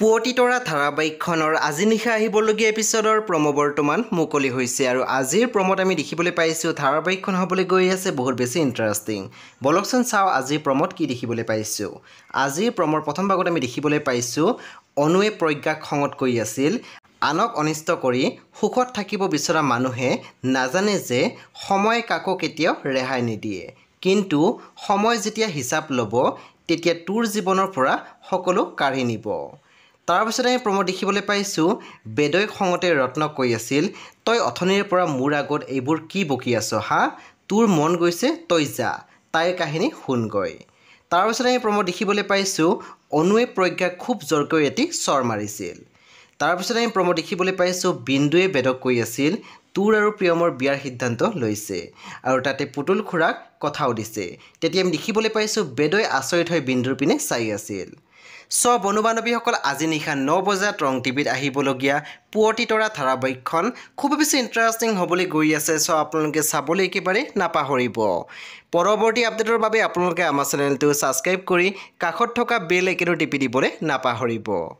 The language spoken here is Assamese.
পুৱতি তৰা ধাৰাবাহিকখনৰ আজি নিশা আহিবলগীয়া এপিছ'ডৰ প্ৰম' বৰ্তমান মুকলি হৈছে আৰু আজিৰ প্ৰম'ত আমি দেখিবলৈ পাইছোঁ ধাৰাবাহিকখন হ'বলৈ গৈ আছে বহুত বেছি ইণ্টাৰেষ্টিং বলকচোন চাওঁ আজিৰ প্ৰম'ত কি দেখিবলৈ পাইছোঁ আজিৰ প্ৰম'ৰ প্ৰথম ভাগত আমি দেখিবলৈ পাইছোঁ অনুৱে প্ৰজ্ঞাক খঙত কৰি আছিল আনক অনিষ্ট কৰি সুখত থাকিব বিচৰা মানুহে নাজানে যে সময়ে কাকো কেতিয়াও ৰেহাই নিদিয়ে কিন্তু সময় যেতিয়া হিচাপ ল'ব তেতিয়া তোৰ জীৱনৰ পৰা সকলো কাঢ়ি নিব তাৰপিছতে আমি প্ৰমোদ দেখিবলৈ পাইছোঁ বেদৈ খঙতে ৰত্ন কৈ আছিল তই অথনিৰ পৰা মোৰ আগত এইবোৰ কি বকি আছ হা তোৰ মন গৈছে তই যা তাইৰ কাহিনী শুনগৈ তাৰপিছতে আমি প্ৰমোদ দেখিবলৈ পাইছোঁ অনুৱে প্ৰজ্ঞাক খুব জোৰকৈ এটি চৰ মাৰিছিল তাৰপিছতে আমি প্ৰমোদ দেখিবলৈ পাইছোঁ বিন্দুৱে বেদক কৈ আছিল তোৰ আৰু প্ৰিয়মৰ বিয়াৰ সিদ্ধান্ত লৈছে আৰু তাতে পুতুল খুৰাক কথাও দিছে তেতিয়া আমি দেখিবলৈ পাইছোঁ বেদৈ আচৰিত হৈ বিন্দুৰ পিনে চাই আছিল স বনু বান্ধৱীসকল আজি নিশা ন বজাত ৰং টিভিত আহিবলগীয়া পুৱতি তৰা ধাৰাবাহিকখন খুব বেছি ইণ্টাৰেষ্টিং হ'বলৈ গৈ আছে চ' আপোনালোকে চাবলৈ একেবাৰে নাপাহৰিব পৰৱৰ্তী আপডেটৰ বাবে আপোনালোকে আমাৰ চেনেলটো ছাবস্ক্ৰাইব কৰি কাষত থকা বেল একেটো টিপি দিবলৈ নাপাহৰিব